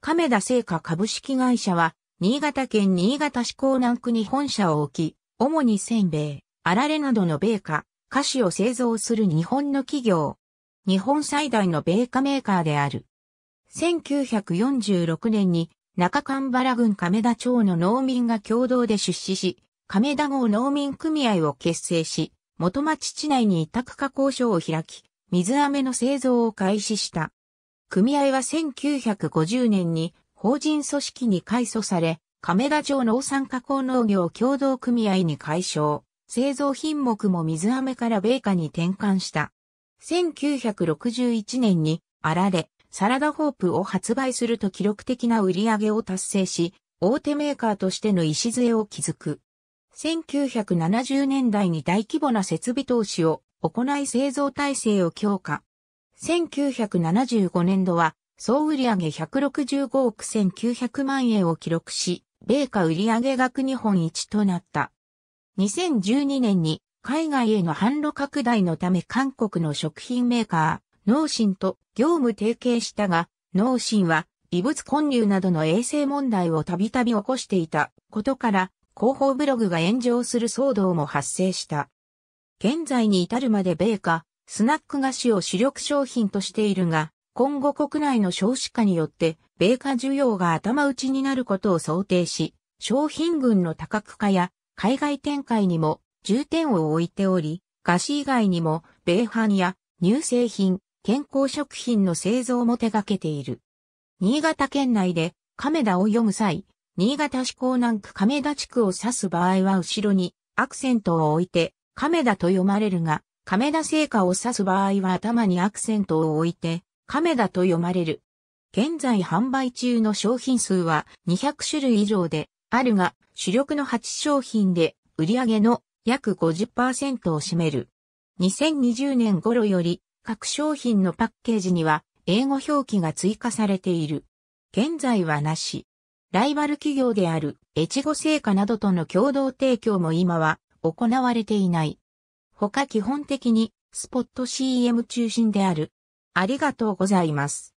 亀田製菓株式会社は、新潟県新潟市港南区に本社を置き、主にせんべい、あられなどの米菓、菓子を製造する日本の企業。日本最大の米菓メーカーである。1946年に中間原郡亀田町の農民が共同で出資し、亀田郷農民組合を結成し、元町地内に委託加工所を開き、水飴の製造を開始した。組合は1950年に法人組織に改組され、亀田町農産加工農業協同組合に解消、製造品目も水飴から米菓に転換した。1961年に、あられ、サラダホープを発売すると記録的な売り上げを達成し、大手メーカーとしての礎を築く。1970年代に大規模な設備投資を行い製造体制を強化。1975年度は、総売上165億1900万円を記録し、米価売上額日本一となった。2012年に海外への販路拡大のため韓国の食品メーカー、農心と業務提携したが、農心は異物混入などの衛生問題をたびたび起こしていたことから、広報ブログが炎上する騒動も発生した。現在に至るまで米価、スナック菓子を主力商品としているが、今後国内の少子化によって、米価需要が頭打ちになることを想定し、商品群の多角化や海外展開にも重点を置いており、菓子以外にも米飯や乳製品、健康食品の製造も手掛けている。新潟県内で亀田を読む際、新潟市港南区亀田地区を指す場合は後ろにアクセントを置いて亀田と読まれるが、亀田製菓を指す場合は頭にアクセントを置いて、亀田と読まれる。現在販売中の商品数は200種類以上であるが、主力の8商品で売上げの約50%を占める。2020年頃より各商品のパッケージには英語表記が追加されている。現在はなし。ライバル企業である越後製菓などとの共同提供も今は行われていない。他基本的にスポット CM 中心である。ありがとうございます。